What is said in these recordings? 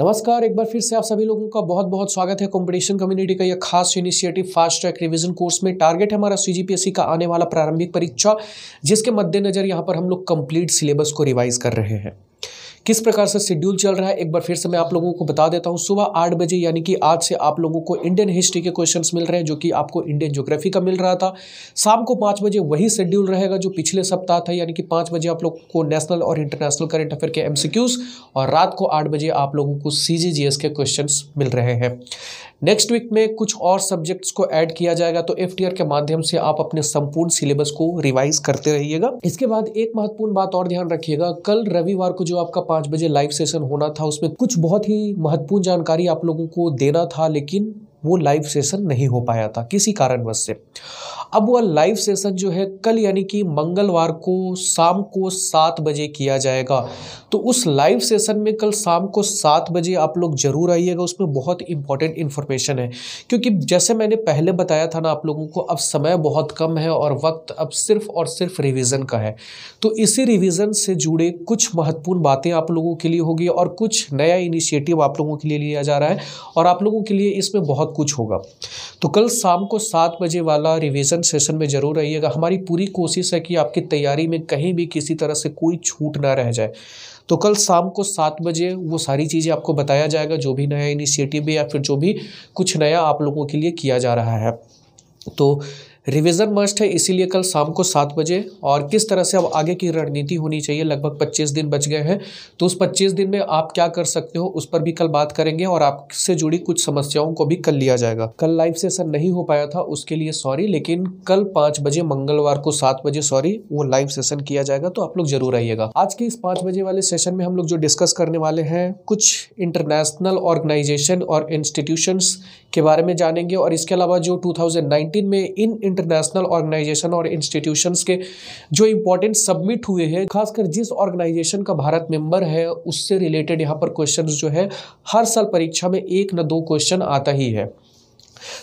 नमस्कार एक बार फिर से आप सभी लोगों का बहुत बहुत स्वागत है कंपटीशन कम्युनिटी का यह खास initiative fast track revision course में टारगेट है हमारा सीजीपीएससी का आने वाला प्रारंभिक परीक्षा जिसके मद्देनजर यहाँ पर हम लोग कंप्लीट सिलेबस को रिवाइज कर रहे हैं किस प्रकार से शेड्यूल चल रहा है एक बार फिर से मैं आप लोगों को बता देता हूँ सुबह आठ बजे यानी कि आज से आप लोगों को इंडियन हिस्ट्री के क्वेश्चन मिल रहे हैं जो कि आपको इंडियन ज्योग्राफी का मिल रहा था शाम को पाँच बजे वही शेड्यूल रहेगा जो पिछले सप्ताह था यानी कि पाँच बजे आप लोग को नेशनल और इंटरनेशनल करेंट अफेयर के एमसीक्यूज और रात को आठ बजे आप लोगों को एस के क्वेश्चन मिल रहे हैं नेक्स्ट वीक में कुछ और सब्जेक्ट्स को ऐड किया जाएगा तो एफ के माध्यम से आप अपने संपूर्ण सिलेबस को रिवाइज करते रहिएगा इसके बाद एक महत्वपूर्ण बात और ध्यान रखिएगा कल रविवार को जो आपका पाँच बजे लाइव सेशन होना था उसमें कुछ बहुत ही महत्वपूर्ण जानकारी आप लोगों को देना था लेकिन वो लाइव सेशन नहीं हो पाया था किसी कारणवश से अब वह लाइव सेशन जो है कल यानी कि मंगलवार को शाम को सात बजे किया जाएगा तो उस लाइव सेशन में कल शाम को सात बजे आप लोग जरूर आइएगा उसमें बहुत इंपॉर्टेंट इन्फॉर्मेशन है क्योंकि जैसे मैंने पहले बताया था ना आप लोगों को अब समय बहुत कम है और वक्त अब सिर्फ और सिर्फ रिविज़न का है तो इसी रिविज़न से जुड़े कुछ महत्वपूर्ण बातें आप लोगों के लिए होगी और कुछ नया इनिशिएटिव आप लोगों के लिए लिया जा रहा है और आप लोगों के लिए इसमें बहुत कुछ होगा तो कल शाम को सात बजे वाला रिविज़न सेशन में ज़रूर आइएगा हमारी पूरी कोशिश है कि आपकी तैयारी में कहीं भी किसी तरह से कोई छूट ना रह जाए तो कल शाम को सात बजे वो सारी चीज़ें आपको बताया जाएगा जो भी नया इनिशिएटिव है या फिर जो भी कुछ नया आप लोगों के लिए किया जा रहा है तो रिवीजन मस्ट है इसीलिए कल शाम को सात बजे और किस तरह से अब आगे की रणनीति होनी चाहिए लगभग पच्चीस दिन बच गए हैं तो उस पच्चीस दिन में आप क्या कर सकते हो उस पर भी कल बात करेंगे और आपसे जुड़ी कुछ समस्याओं को भी कल लिया जाएगा कल लाइव सेशन नहीं हो पाया था उसके लिए सॉरी लेकिन कल पाँच बजे मंगलवार को सात बजे सॉरी वो लाइव सेशन किया जाएगा तो आप लोग जरूर आइएगा आज के इस पाँच बजे वाले सेशन में हम लोग जो डिस्कस करने वाले हैं कुछ इंटरनेशनल ऑर्गेनाइजेशन और इंस्टीट्यूशन के बारे में जानेंगे और इसके अलावा जो टू में इन इंटरनेशनल ऑर्गेनाइजेशन और इंस्टीट्यूशंस के जो इंपॉर्टेंट सबमिट हुए हैं खासकर जिस ऑर्गेनाइजेशन का भारत मेंबर है उससे रिलेटेड यहाँ पर क्वेश्चन जो है हर साल परीक्षा में एक न दो क्वेश्चन आता ही है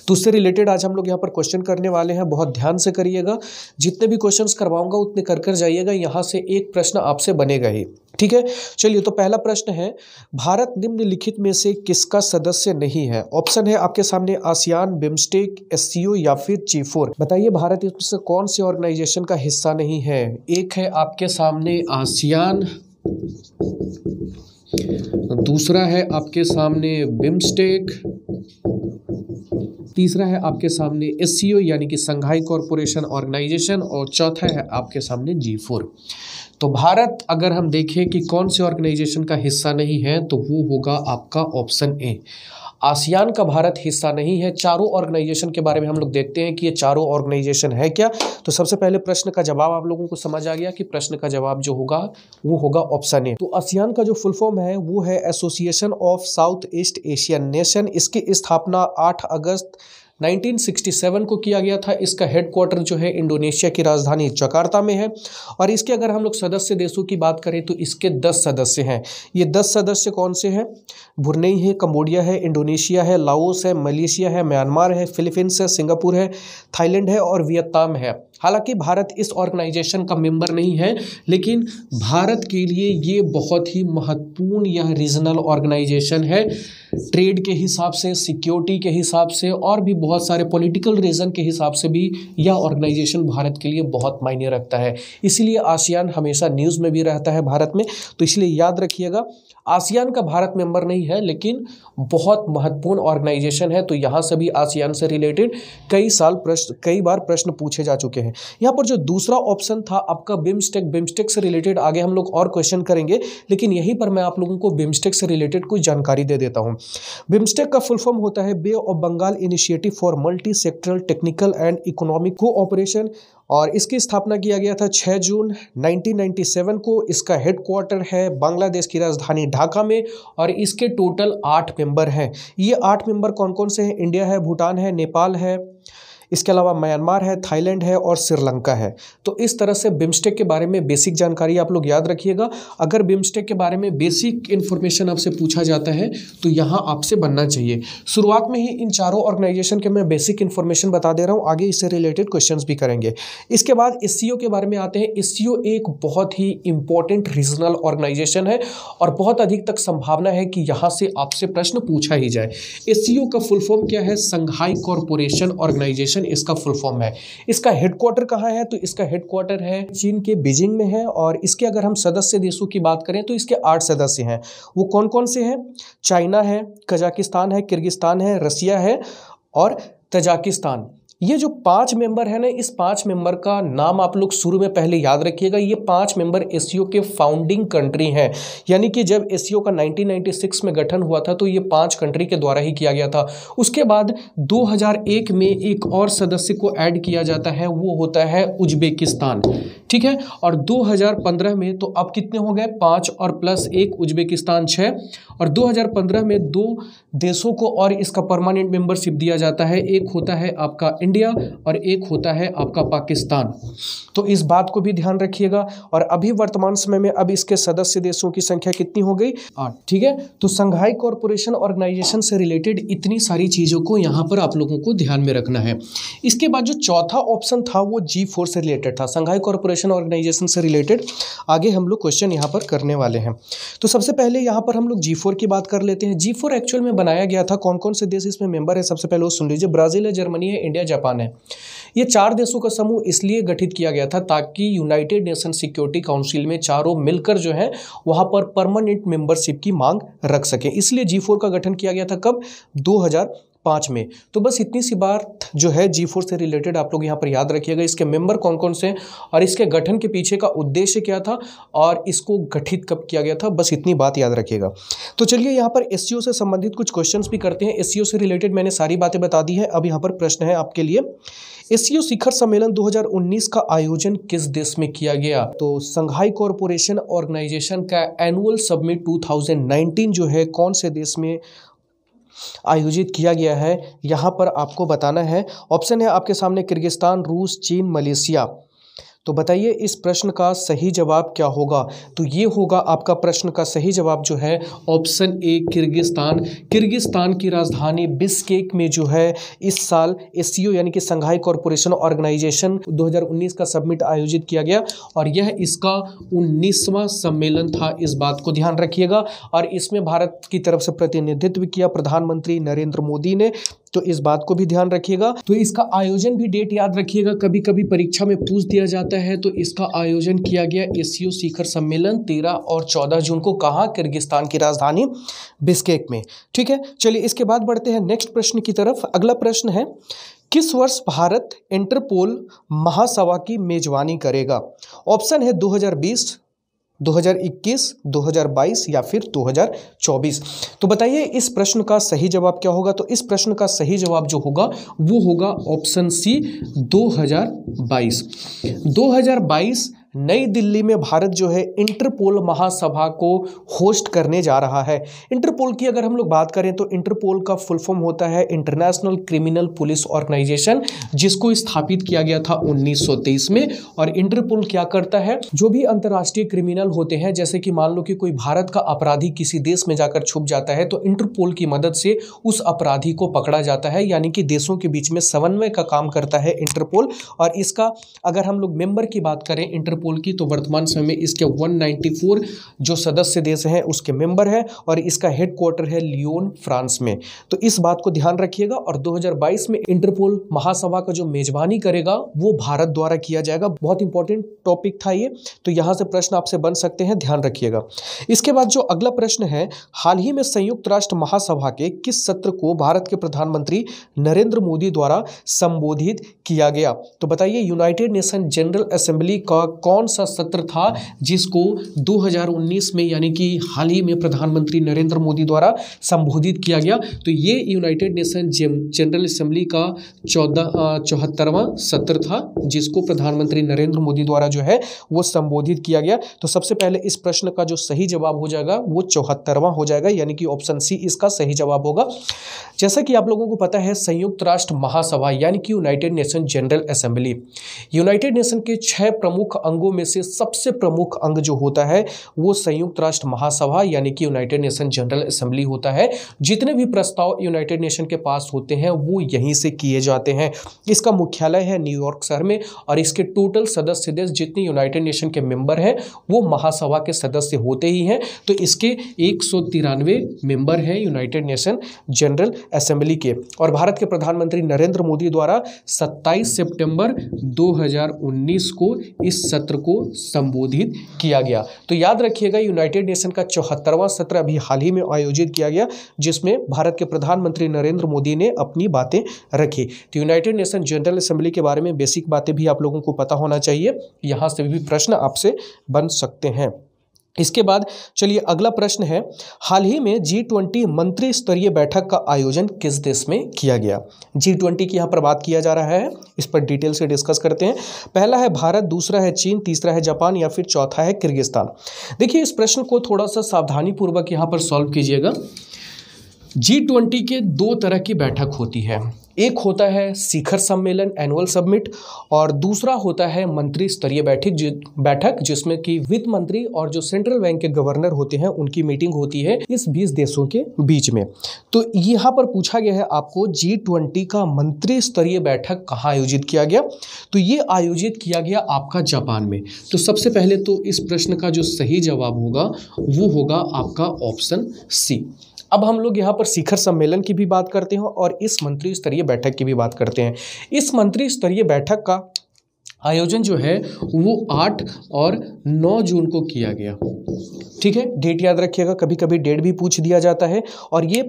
तो उससे रिलेटेड आज हम लोग यहाँ पर क्वेश्चन करने वाले हैं बहुत ध्यान से करिएगा जितने भी क्वेश्चन करवाऊंगा उतने कर कर जाइएगा यहाँ से एक प्रश्न आपसे बनेगा ही ठीक है चलिए तो पहला प्रश्न है भारत निम्नलिखित में से किसका सदस्य नहीं है ऑप्शन है आपके सामने आसियान बिम्स्टेक एस या फिर जी बताइए भारत इसमें कौन से ऑर्गेनाइजेशन का हिस्सा नहीं है एक है आपके सामने आसियान दूसरा है आपके सामने बिमस्टेक तीसरा है आपके सामने एस यानी कि संघाई कॉरपोरेशन ऑर्गेनाइजेशन और चौथा है आपके सामने जी फोर तो भारत अगर हम देखें कि कौन से ऑर्गेनाइजेशन का हिस्सा नहीं है तो वो होगा आपका ऑप्शन ए आसियान का भारत हिस्सा नहीं है चारों ऑर्गेनाइजेशन के बारे में हम लोग देखते हैं कि ये चारों ऑर्गेनाइजेशन है क्या तो सबसे पहले प्रश्न का जवाब आप लोगों को समझ आ गया कि प्रश्न का जवाब जो होगा वो होगा ऑप्शन ए तो आसियान का जो फुल फॉर्म है वो है association of South East Asian nation इसकी स्थापना आठ अगस्त 1967 को किया गया था इसका हेडक्वार्टर जो है इंडोनेशिया की राजधानी जकार्ता में है और इसके अगर हम लोग सदस्य देशों की बात करें तो इसके दस सदस्य हैं ये दस सदस्य कौन से हैं भुरनेई है कम्बोडिया है इंडोनेशिया है लाओस है मलेशिया है म्यांमार है फिलीपींस है सिंगापुर है थाईलैंड है और वियतनाम है हालांकि भारत इस ऑर्गेनाइजेशन का मेंबर नहीं है लेकिन भारत के लिए ये बहुत ही महत्वपूर्ण यह रीजनल ऑर्गेनाइजेशन है ट्रेड के हिसाब से सिक्योरिटी के हिसाब से और भी बहुत सारे पॉलिटिकल रीज़न के हिसाब से भी यह ऑर्गेनाइजेशन भारत के लिए बहुत मायने रखता है इसीलिए आसियान हमेशा न्यूज़ में भी रहता है भारत में तो इसलिए याद रखिएगा आसियान का भारत मेंबर नहीं है लेकिन बहुत महत्वपूर्ण ऑर्गेनाइजेशन है तो यहाँ से भी आसियान से रिलेटेड कई साल प्रश्न कई बार प्रश्न पूछे जा चुके हैं हैं यहाँ पर जो दूसरा ऑप्शन था आपका बिम्स्टेक बिम्स्टेक से रिलेटेड आगे हम लोग और क्वेश्चन करेंगे लेकिन यहीं पर मैं आप लोगों को बिम्स्टेक से रिलेटेड कुछ जानकारी दे देता हूँ बिम्स्टेक का फुल फॉर्म होता है Bay of Bengal initiative for multi sectoral technical and economic cooperation और इसकी स्थापना किया गया था 6 जून 1997 को इसका हेडक्वार्टर है बांग्लादेश की राजधानी ढाका में और इसके टोटल आठ मेंबर हैं ये आठ मेंबर कौन कौन से हैं इंडिया है भूटान है नेपाल है इसके अलावा म्यांमार है थाईलैंड है और श्रीलंका है तो इस तरह से बिम्स्टेक के बारे में बेसिक जानकारी आप लोग याद रखिएगा अगर बिम्स्टेक के बारे में बेसिक इन्फॉर्मेशन आपसे पूछा जाता है तो यहाँ आपसे बनना चाहिए शुरुआत में ही इन चारों ऑर्गेनाइजेशन के मैं बेसिक इन्फॉर्मेशन बता दे रहा हूँ आगे इससे रिलेटेड क्वेश्चन भी करेंगे इसके बाद एस के बारे में आते हैं एस एक बहुत ही इंपॉर्टेंट रीजनल ऑर्गेनाइजेशन है और बहुत अधिक तक संभावना है कि यहाँ से आपसे प्रश्न पूछा ही जाए एस का फुल फॉर्म क्या है संघाई कॉरपोरेशन ऑर्गेनाइजेशन एसोसिएशन इसका फुल फॉर्म है इसका हेडक्वार्टर कहाँ है तो इसका हेडक्वार्टर है चीन के बीजिंग में है और इसके अगर हम सदस्य देशों की बात करें तो इसके आठ सदस्य हैं वो कौन कौन से हैं चाइना है कजाकिस्तान है किर्गिस्तान है रसिया है और तजाकिस्तान ये जो पांच मेंबर है ना इस पांच मेंबर का नाम आप लोग शुरू में पहले याद रखिएगा ये पांच मेंबर एस e के फाउंडिंग कंट्री हैं यानी कि जब एस e का 1996 में गठन हुआ था तो ये पांच कंट्री के द्वारा ही किया गया था उसके बाद 2001 में एक और सदस्य को ऐड किया जाता है वो होता है उज्बेकिस्तान ठीक है और 2015 में तो अब कितने हो गए पाँच और प्लस एक उज्बेकिस्तान छः और 2015 में दो देशों को और इसका परमानेंट मेंबरशिप दिया जाता है एक होता है आपका इंडिया और एक होता है आपका पाकिस्तान तो इस बात को भी ध्यान रखिएगा और अभी वर्तमान समय में अब इसके सदस्य देशों की संख्या कितनी हो गई आठ ठीक है तो संघाई कॉरपोरेशन ऑर्गेनाइजेशन से रिलेटेड इतनी सारी चीज़ों को यहाँ पर आप लोगों को ध्यान में रखना है इसके बाद जो चौथा ऑप्शन था वो जी फोर से रिलेटेड था संघाई कॉरपोरेशन एजुकेशन ऑर्गेनाइजेशन से रिलेटेड आगे हम लोग क्वेश्चन यहाँ पर करने वाले हैं तो सबसे पहले यहाँ पर हम लोग जी की बात कर लेते हैं जी एक्चुअल में बनाया गया था कौन कौन से देश इसमें मेंबर है सबसे पहले वो सुन लीजिए ब्राज़ील है जर्मनी है इंडिया जापान है ये चार देशों का समूह इसलिए गठित किया गया था ताकि यूनाइटेड नेशन सिक्योरिटी काउंसिल में चारों मिलकर जो है वहाँ पर परमानेंट मेंबरशिप की मांग रख सकें इसलिए जी का गठन किया गया था कब 2000 पाँच में तो बस इतनी सी बात जो है जी फोर से रिलेटेड आप लोग यहाँ पर याद रखिएगा इसके मेंबर कौन कौन से हैं और इसके गठन के पीछे का उद्देश्य क्या था और इसको गठित कब किया गया था बस इतनी बात याद रखिएगा तो चलिए यहाँ पर एस से संबंधित कुछ क्वेश्चन भी करते हैं एस से रिलेटेड मैंने सारी बातें बता दी है अब यहाँ पर प्रश्न है आपके लिए एस शिखर सम्मेलन 2019 का आयोजन किस देश में किया गया तो संघाई कॉरपोरेशन ऑर्गेनाइजेशन का एनुअल सबमिट 2019 जो है कौन से देश में आयोजित किया गया है यहाँ पर आपको बताना है ऑप्शन है आपके सामने किर्गिस्तान रूस चीन मलेशिया तो बताइए इस प्रश्न का सही जवाब क्या होगा तो ये होगा आपका प्रश्न का सही जवाब जो है ऑप्शन ए किर्गिस्तान किर्गिस्तान की राजधानी बिस्केक में जो है इस साल एस यानी कि संघाई कॉरपोरेशन ऑर्गेनाइजेशन 2019 का सबमिट आयोजित किया गया और यह इसका उन्नीसवां सम्मेलन था इस बात को ध्यान रखिएगा और इसमें भारत की तरफ से प्रतिनिधित्व किया प्रधानमंत्री नरेंद्र मोदी ने तो इस बात को भी ध्यान रखिएगा तो इसका आयोजन भी डेट याद रखिएगा कभी कभी परीक्षा में पूछ दिया जाता है तो इसका आयोजन किया गया एसीओ शिखर सम्मेलन तेरह और चौदह जून को कहा किर्गिस्तान की राजधानी बिस्केक में ठीक है चलिए इसके बाद बढ़ते हैं नेक्स्ट प्रश्न की तरफ अगला प्रश्न है किस वर्ष भारत इंटरपोल महासभा की मेजबानी करेगा ऑप्शन है 2020, 2021, 2022 या फिर 2024 तो बताइए इस प्रश्न का सही जवाब क्या होगा तो इस प्रश्न का सही जवाब जो होगा वो होगा ऑप्शन सी 2022 2022 नई दिल्ली में भारत जो है इंटरपोल महासभा को होस्ट करने जा रहा है इंटरपोल की अगर हम लोग बात करें तो इंटरपोल का फुल फॉर्म होता है इंटरनेशनल क्रिमिनल पुलिस ऑर्गेनाइजेशन जिसको स्थापित किया गया था 1923 में और इंटरपोल क्या करता है जो भी अंतर्राष्ट्रीय क्रिमिनल होते हैं जैसे कि मान लो कि कोई भारत का अपराधी किसी देश में जाकर छुप जाता है तो इंटरपोल की मदद से उस अपराधी को पकड़ा जाता है यानी कि देशों के बीच में समन्वय का काम करता है इंटरपोल और इसका अगर हम लोग मेंबर की बात करें इंटरपोल इंटरपोल की तो वर्तमान समय में इसके 194 जो सदस्य देश हैं उसके मेंबर हैं और इसका हेडक्वार्टर है लियोन फ्रांस में तो इस बात को ध्यान रखिएगा और 2022 में इंटरपोल महासभा का जो मेजबानी करेगा वो भारत द्वारा किया जाएगा बहुत इंपॉर्टेंट टॉपिक था ये तो यहाँ से प्रश्न आपसे बन सकते हैं ध्यान रखिएगा इसके बाद जो अगला प्रश्न है हाल ही में संयुक्त राष्ट्र महासभा के किस सत्र को भारत के प्रधानमंत्री नरेंद्र मोदी द्वारा संबोधित किया गया तो बताइए यूनाइटेड नेशन जनरल असेंबली का कौन सा सत्र था जिसको 2019 में यानी कि हाल ही में प्रधानमंत्री नरेंद्र मोदी द्वारा संबोधित किया गया तो ये यूनाइटेड नेशन जनरल असेंबली का चौदह चौहत्तरवां सत्र था जिसको प्रधानमंत्री नरेंद्र मोदी द्वारा जो है वो संबोधित किया गया तो सबसे पहले इस प्रश्न का जो सही जवाब हो जाएगा वो चौहत्तरवां हो जाएगा यानी कि ऑप्शन सी इसका सही जवाब होगा जैसा कि आप लोगों को पता है संयुक्त राष्ट्र महासभा यानी कि United Nation General Assembly United Nation के छह प्रमुख अंग अंगों में से सबसे प्रमुख अंग जो होता है वो संयुक्त राष्ट्र महासभा यानी कि यूनाइटेड नेशन जनरल असेंबली होता है जितने भी प्रस्ताव यूनाइटेड नेशन के पास होते हैं वो यहीं से किए जाते हैं इसका मुख्यालय है न्यूयॉर्क शहर में और इसके टोटल सदस्य देश जितने यूनाइटेड नेशन के मेंबर हैं वो महासभा के सदस्य होते ही हैं तो इसके एक मेंबर हैं यूनाइटेड नेशन जनरल असेंबली के और भारत के प्रधानमंत्री नरेंद्र मोदी द्वारा 27 सितंबर 2019 को इस सत्र सत्र को संबोधित किया गया तो याद रखिएगा यूनाइटेड नेशन का चौहत्तरवां सत्र अभी हाल ही में आयोजित किया गया जिसमें भारत के प्रधानमंत्री नरेंद्र मोदी ने अपनी बातें रखी तो यूनाइटेड नेशन जनरल असेंबली के बारे में बेसिक बातें भी आप लोगों को पता होना चाहिए यहाँ से भी प्रश्न आपसे बन सकते हैं इसके बाद चलिए अगला प्रश्न है हाल ही में जी ट्वेंटी मंत्री स्तरीय बैठक का आयोजन किस देश में किया गया जी ट्वेंटी की यहाँ पर बात किया जा रहा है इस पर डिटेल से डिस्कस करते हैं पहला है भारत दूसरा है चीन तीसरा है जापान या फिर चौथा है किर्गिस्तान देखिए इस प्रश्न को थोड़ा सा सावधानीपूर्वक यहाँ पर सॉल्व कीजिएगा जी ट्वेंटी के दो तरह की बैठक होती है एक होता है शिखर सम्मेलन एनुअल सबमिट और दूसरा होता है मंत्री स्तरीय बैठक बैठक जिसमें कि वित्त मंत्री और जो सेंट्रल बैंक के गवर्नर होते हैं उनकी मीटिंग होती है इस बीस देशों के बीच में तो यहाँ पर पूछा गया है आपको जी ट्वेंटी का मंत्री स्तरीय बैठक कहाँ आयोजित किया गया तो ये आयोजित किया गया आपका जापान में तो सबसे पहले तो इस प्रश्न का जो सही जवाब होगा वो होगा आपका ऑप्शन सी अब हम लोग यहाँ पर शिखर सम्मेलन की भी बात करते हैं और इस मंत्री स्तरीय बैठक की भी बात करते हैं इस मंत्री स्तरीय बैठक का आयोजन जो है वो आठ और नौ जून को किया गया ठीक है डेट याद रखिएगा कभी कभी डेट भी पूछ दिया जाता है और ये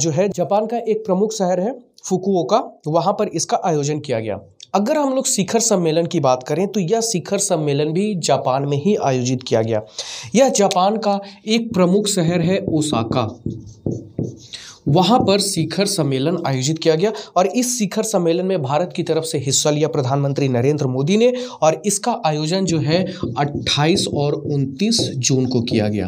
जो है जापान का एक प्रमुख शहर है फुकुओका वहाँ पर इसका आयोजन किया गया अगर हम लोग शिखर सम्मेलन की बात करें तो यह शिखर सम्मेलन भी जापान में ही आयोजित किया गया यह जापान का एक प्रमुख शहर है ओसाका वहाँ पर शिखर सम्मेलन आयोजित किया गया और इस शिखर सम्मेलन में भारत की तरफ से हिस्सा लिया प्रधानमंत्री नरेंद्र मोदी ने और इसका आयोजन जो है 28 और 29 जून को किया गया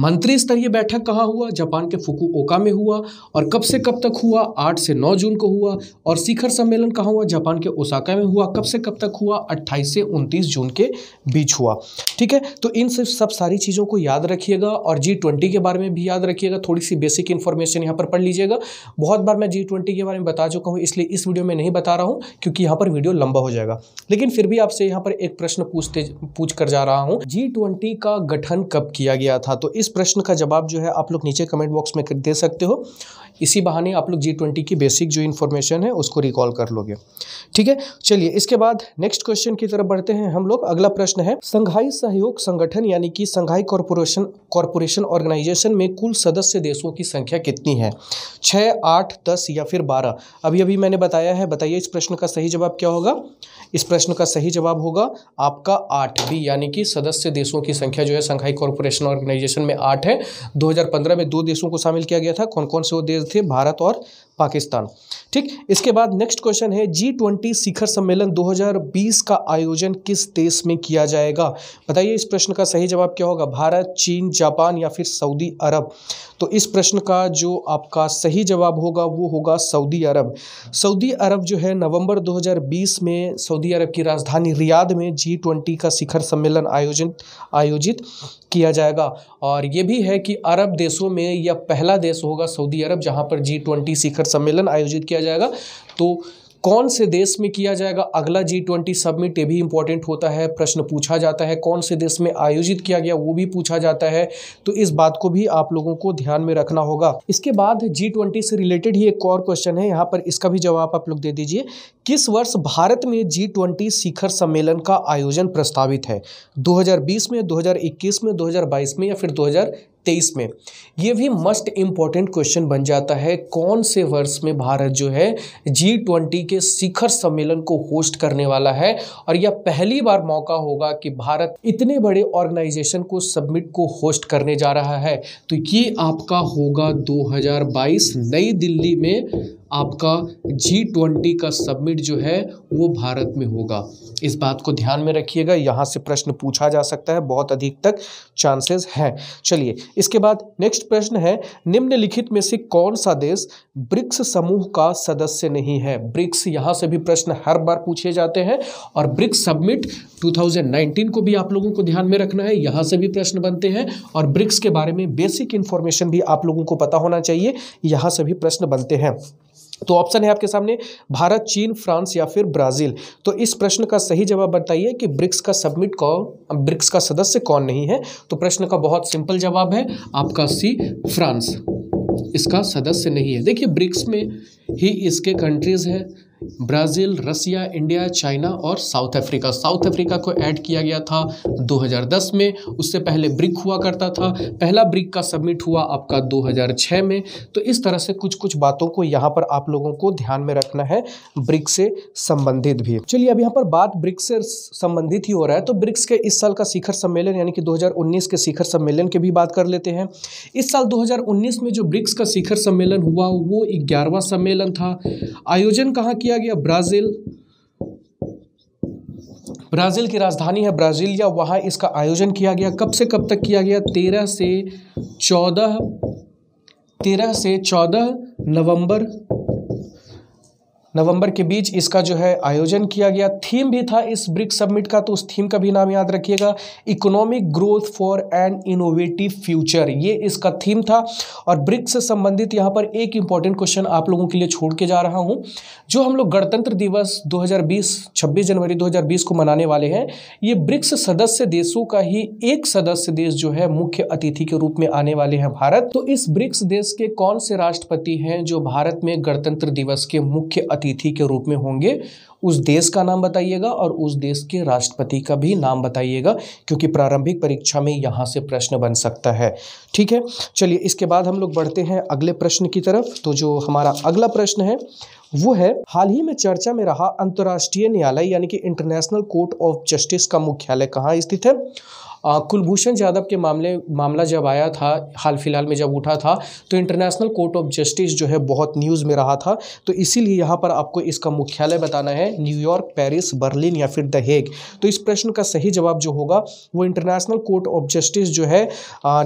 मंत्री स्तरीय बैठक कहाँ हुआ जापान के फुकुओका में हुआ और कब से कब तक हुआ आठ से नौ जून को हुआ और शिखर सम्मेलन कहाँ हुआ जापान के ओसाका में हुआ कब से कब तक हुआ अट्ठाईस से उनतीस जून के बीच हुआ ठीक है तो इन सब सब सारी चीज़ों को याद रखिएगा और जी ट्वेंटी के बारे में भी याद रखिएगा थोड़ी सी बेसिक इन्फॉर्मेशन यहाँ पर पढ़ लीजिएगा बहुत बार मैं जी ट्वेंटी के बारे में बता चुका हूँ इसलिए इस वीडियो में नहीं बता रहा हूँ क्योंकि यहाँ पर वीडियो लंबा हो जाएगा लेकिन फिर भी आपसे यहाँ पर एक प्रश्न पूछते पूछ कर जा रहा हूँ जी ट्वेंटी का गठन कब किया गया था तो इस इस प्रश्न का जवाब जो है आप लोग नीचे कमेंट बॉक्स में दे सकते हो इसी बहाने आप लोग जी ट्वेंटी की बेसिक जो इन्फॉर्मेशन है उसको रिकॉल कर लोगे ठीक है चलिए इसके बाद नेक्स्ट क्वेश्चन की तरफ बढ़ते हैं हम लोग अगला प्रश्न है संघाई सहयोग संगठन यानी कि संघाई कॉरपोरेशन कॉरपोरेशन ऑर्गेनाइजेशन में कुल सदस्य देशों की संख्या कितनी है छः आठ दस या फिर बारह अभी अभी मैंने बताया है बताइए इस प्रश्न का सही जवाब क्या होगा इस प्रश्न का सही जवाब होगा आपका आठ भी यानी कि सदस्य देशों की संख्या जो है संघाई कॉरपोरेशन ऑर्गेनाइजेशन में आठ है 2015 में दो देशों को शामिल किया गया था कौन कौन से वो देश थे भारत और पाकिस्तान ठीक इसके बाद नेक्स्ट क्वेश्चन है जी ट्वेंटी शिखर सम्मेलन 2020 का आयोजन किस देश में किया जाएगा बताइए इस प्रश्न का सही जवाब क्या होगा भारत चीन जापान या फिर सऊदी अरब तो इस प्रश्न का जो आपका सही जवाब होगा वो होगा सऊदी अरब सऊदी अरब जो है नवंबर 2020 में सऊदी अरब की राजधानी रियाद में जी ट्वेंटी का शिखर सम्मेलन आयोजन आयोजित किया जाएगा और ये भी है कि अरब देशों में यह पहला देश होगा सऊदी अरब जहाँ पर जी ट्वेंटी शिखर सम्मेलन आयोजित किया जाएगा तो कौन से देश में किया जाएगा अगला जी ट्वेंटी सबमिट ये भी इंपॉर्टेंट होता है प्रश्न पूछा जाता है कौन से देश में आयोजित किया गया वो भी पूछा जाता है तो इस बात को भी आप लोगों को ध्यान में रखना होगा इसके बाद जी ट्वेंटी से रिलेटेड ही एक और क्वेश्चन है यहाँ पर इसका भी जवाब आप लोग दे दीजिए किस वर्ष भारत में जी ट्वेंटी शिखर सम्मेलन का आयोजन प्रस्तावित है 2020 में 2021 में 2022 में या फिर 2023 में ये भी मस्ट इम्पॉर्टेंट क्वेश्चन बन जाता है कौन से वर्ष में भारत जो है जी ट्वेंटी के शिखर सम्मेलन को होस्ट करने वाला है और यह पहली बार मौका होगा कि भारत इतने बड़े ऑर्गेनाइजेशन को सबमिट को होस्ट करने जा रहा है तो ये आपका होगा 2022 नई दिल्ली में आपका जी ट्वेंटी का सबमिट जो है वो भारत में होगा इस बात को ध्यान में रखिएगा यहाँ से प्रश्न पूछा जा सकता है बहुत अधिक तक चांसेस हैं चलिए इसके बाद नेक्स्ट प्रश्न है निम्नलिखित में से कौन सा देश ब्रिक्स समूह का सदस्य नहीं है ब्रिक्स यहाँ से भी प्रश्न हर बार पूछे जाते हैं और ब्रिक्स सबमिट टू को भी आप लोगों को ध्यान में रखना है यहाँ से भी प्रश्न बनते हैं और ब्रिक्स के बारे में बेसिक इन्फॉर्मेशन भी आप लोगों को पता होना चाहिए यहाँ से भी प्रश्न बनते हैं तो ऑप्शन है आपके सामने भारत चीन फ्रांस या फिर ब्राज़ील तो इस प्रश्न का सही जवाब बताइए कि ब्रिक्स का सबमिट कौन ब्रिक्स का सदस्य कौन नहीं है तो प्रश्न का बहुत सिंपल जवाब है आपका सी फ्रांस इसका सदस्य नहीं है देखिए ब्रिक्स में ही इसके कंट्रीज़ हैं ब्राज़ील रसिया इंडिया चाइना और साउथ अफ्रीका साउथ अफ्रीका को ऐड किया गया था 2010 में उससे पहले ब्रिक हुआ करता था पहला ब्रिक का सबमिट हुआ आपका 2006 में तो इस तरह से कुछ कुछ बातों को यहाँ पर आप लोगों को ध्यान में रखना है ब्रिक से संबंधित भी चलिए अब यहाँ पर बात ब्रिक्स से संबंधित ही हो रहा है तो ब्रिक्स के इस साल का शिखर सम्मेलन यानी कि दो के शिखर सम्मेलन की भी बात कर लेते हैं इस साल दो में जो ब्रिक्स का शिखर सम्मेलन हुआ वो ग्यारहवा सम्मेलन था आयोजन कहाँ किया किया गया ब्राज़ील ब्राज़ील की राजधानी है ब्राज़ीलिया वहाँ इसका आयोजन किया गया कब से कब तक किया गया तेरह से चौदह तेरह से चौदह नवंबर नवंबर के बीच इसका जो है आयोजन किया गया थीम भी था इस ब्रिक सबमिट का तो उस थीम का भी नाम याद रखिएगा economic growth for an innovative future ये इसका थीम था और ब्रिक्स से संबंधित यहाँ पर एक इम्पॉर्टेंट क्वेश्चन आप लोगों के लिए छोड़ के जा रहा हूँ जो हम लोग गणतंत्र दिवस 2020 26 जनवरी 2020 को मनाने वाले हैं ये ब्रिक्स सदस्य देशों का ही एक सदस्य देश जो है मुख्य अतिथि के रूप में आने वाले हैं भारत तो इस ब्रिक्स देश के कौन से राष्ट्रपति हैं जो भारत में गणतंत्र दिवस के मुख्य अतिथि के रूप में होंगे उस देश का नाम बताइएगा और उस देश के राष्ट्रपति का भी नाम बताइएगा क्योंकि प्रारंभिक परीक्षा में यहाँ से प्रश्न बन सकता है ठीक है चलिए इसके बाद हम लोग बढ़ते हैं अगले प्रश्न की तरफ तो जो हमारा अगला प्रश्न है वो है हाल ही में चर्चा में रहा अंतर्राष्ट्रीय न्यायालय यानी कि इंटरनेशनल कोर्ट ऑफ जस्टिस का मुख्यालय कहाँ स्थित है कुलभूषण यादव के मामले मामला जब आया था हाल फिलहाल में जब उठा था तो इंटरनेशनल कोर्ट ऑफ जस्टिस जो है बहुत न्यूज़ में रहा था तो इसीलिए यहाँ पर आपको इसका मुख्यालय बताना है न्यूयॉर्क पेरिस बर्लिन या फिर द हेग तो इस प्रश्न का सही जवाब जो होगा वो इंटरनेशनल कोर्ट ऑफ जस्टिस जो है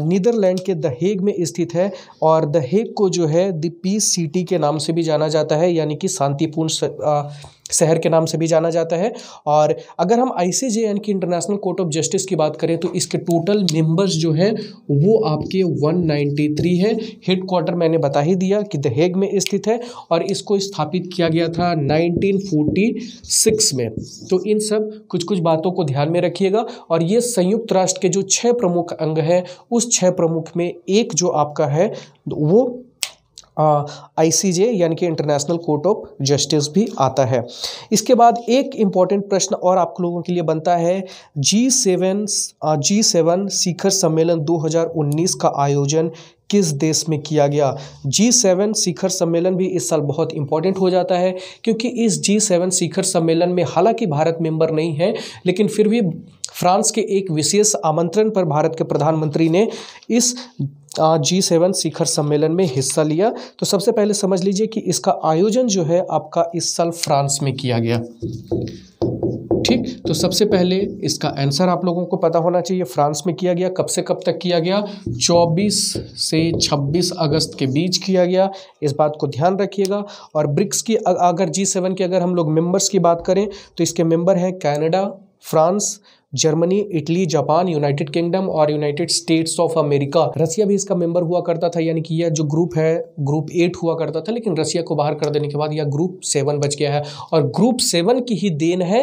नीदरलैंड के द हेग में स्थित है और द हेग को जो है द पीस सिटी के नाम से भी जाना जाता है यानी कि शांतिपूर्ण शहर के नाम से भी जाना जाता है और अगर हम आई की इंटरनेशनल कोर्ट ऑफ जस्टिस की बात करें तो इसके टोटल मेंबर्स जो हैं वो आपके 193 है हेड क्वार्टर मैंने बता ही दिया कि दहेग में स्थित है और इसको स्थापित किया गया था 1946 में तो इन सब कुछ कुछ बातों को ध्यान में रखिएगा और ये संयुक्त राष्ट्र के जो छः प्रमुख अंग हैं उस छः प्रमुख में एक जो आपका है वो आईसीजे यानी कि इंटरनेशनल कोर्ट ऑफ जस्टिस भी आता है इसके बाद एक इम्पॉर्टेंट प्रश्न और आप लोगों के लिए बनता है जी सेवन जी सेवन शिखर सम्मेलन 2019 का आयोजन किस देश में किया गया जी सेवन शिखर सम्मेलन भी इस साल बहुत इंपॉर्टेंट हो जाता है क्योंकि इस जी सेवन शिखर सम्मेलन में हालांकि भारत मेंबर नहीं है लेकिन फिर भी फ्रांस के एक विशेष आमंत्रण पर भारत के प्रधानमंत्री ने इस जी सेवन शिखर सम्मेलन में हिस्सा लिया तो सबसे पहले समझ लीजिए कि इसका आयोजन जो है आपका इस साल फ्रांस में किया गया ठीक तो सबसे पहले इसका आंसर आप लोगों को पता होना चाहिए फ्रांस में किया गया कब से कब तक किया गया 24 से 26 अगस्त के बीच किया गया इस बात को ध्यान रखिएगा और ब्रिक्स की अगर जी सेवन के अगर हम लोग मेंबर्स की बात करें तो इसके मेंबर हैं Canada France Germany Italy Japan United Kingdom और United States of America Russia भी इसका मेंबर हुआ करता था यानी कि यह जो ग्रुप है ग्रुप एट हुआ करता था लेकिन रसिया को बाहर कर देने के बाद यह ग्रुप सेवन बच गया है और ग्रुप सेवन की ही देन है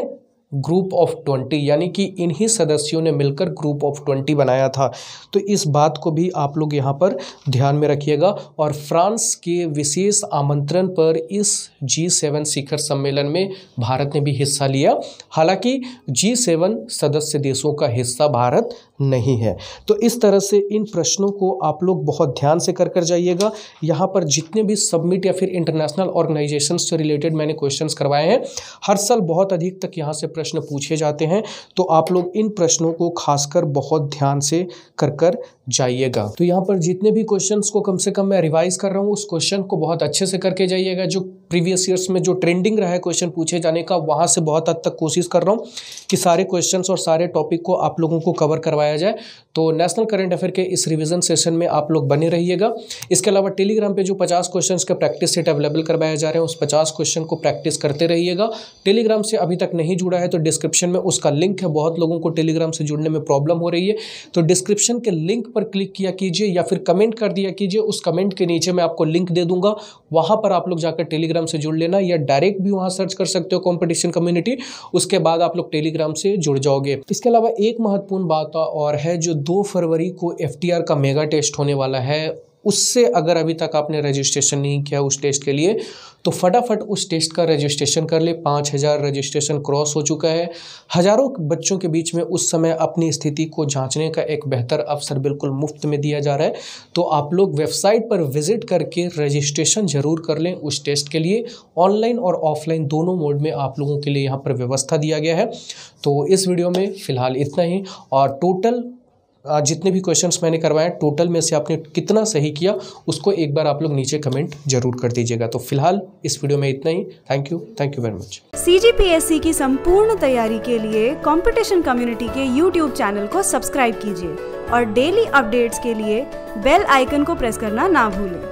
ग्रुप ऑफ ट्वेंटी यानी कि इन्हीं सदस्यों ने मिलकर ग्रुप ऑफ ट्वेंटी बनाया था तो इस बात को भी आप लोग यहाँ पर ध्यान में रखिएगा और फ्रांस के विशेष आमंत्रण पर इस जी सेवन शिखर सम्मेलन में भारत ने भी हिस्सा लिया हालांकि जी सेवन सदस्य देशों का हिस्सा भारत नहीं है तो इस तरह से इन प्रश्नों को आप लोग बहुत ध्यान से कर कर जाइएगा यहाँ पर जितने भी सबमिट या फिर इंटरनेशनल ऑर्गेनाइजेशन से रिलेटेड मैंने क्वेश्चन करवाए हैं हर साल बहुत अधिक तक यहाँ से प्रश्न पूछे जाते हैं तो आप लोग इन प्रश्नों को खासकर बहुत ध्यान से कर कर जाइएगा तो यहाँ पर जितने भी क्वेश्चन को कम से कम मैं रिवाइज कर रहा हूँ उस क्वेश्चन को बहुत अच्छे से करके जाइएगा जो प्रीवियस ईयर्स में जो ट्रेंडिंग रहा है क्वेश्चन पूछे जाने का वहाँ से बहुत हद तक कोशिश कर रहा हूँ कि सारे क्वेश्चन और सारे टॉपिक को आप लोगों को कवर करवाया जाए तो नेशनल करेंट अफेयर के इस रिविजन सेशन में आप लोग बने रहिएगा इसके अलावा टेलीग्राम पर जो पचास क्वेश्चन के प्रैक्टिस सेट अवेलेबल करवाए जा रहे हैं उस पचास क्वेश्चन को प्रैक्टिस करते रहिएगा टेलीग्राम से अभी तक नहीं जुड़ा है तो डिस्क्रिप्शन में उसका लिंक है बहुत लोगों को टेलीग्राम से जुड़ने में प्रॉब्लम हो रही है तो डिस्क्रिप्शन के लिंक पर पर क्लिक किया कीजिए या फिर कमेंट कर दिया कीजिए उस कमेंट के नीचे मैं आपको लिंक दे दूंगा वहां पर आप लोग जाकर टेलीग्राम से जुड़ लेना या डायरेक्ट भी वहां सर्च कर सकते हो कॉम्पिटिशन कम्युनिटी उसके बाद आप लोग टेलीग्राम से जुड़ जाओगे इसके अलावा एक महत्वपूर्ण बात और है जो दो फरवरी को एफ का मेगा टेस्ट होने वाला है उससे अगर अभी तक आपने रजिस्ट्रेशन नहीं किया उस टेस्ट के लिए तो फटाफट उस टेस्ट का रजिस्ट्रेशन कर ले पाँच हज़ार रजिस्ट्रेशन क्रॉस हो चुका है हज़ारों बच्चों के बीच में उस समय अपनी स्थिति को जांचने का एक बेहतर अवसर बिल्कुल मुफ्त में दिया जा रहा है तो आप लोग वेबसाइट पर विजिट करके रजिस्ट्रेशन ज़रूर कर लें उस टेस्ट के लिए ऑनलाइन और ऑफलाइन दोनों मोड में आप लोगों के लिए यहाँ पर व्यवस्था दिया गया है तो इस वीडियो में फ़िलहाल इतना ही और टोटल जितने भी क्वेश्चंस मैंने करवाए टोटल में से आपने कितना सही किया उसको एक बार आप लोग नीचे कमेंट जरूर कर दीजिएगा तो फिलहाल इस वीडियो में इतना ही thank you thank you very much सी की संपूर्ण तैयारी के लिए कॉम्पिटिशन कम्युनिटी के यूट्यूब चैनल को सब्सक्राइब कीजिए और डेली अपडेट्स के लिए बेल आइकन को प्रेस करना ना भूलें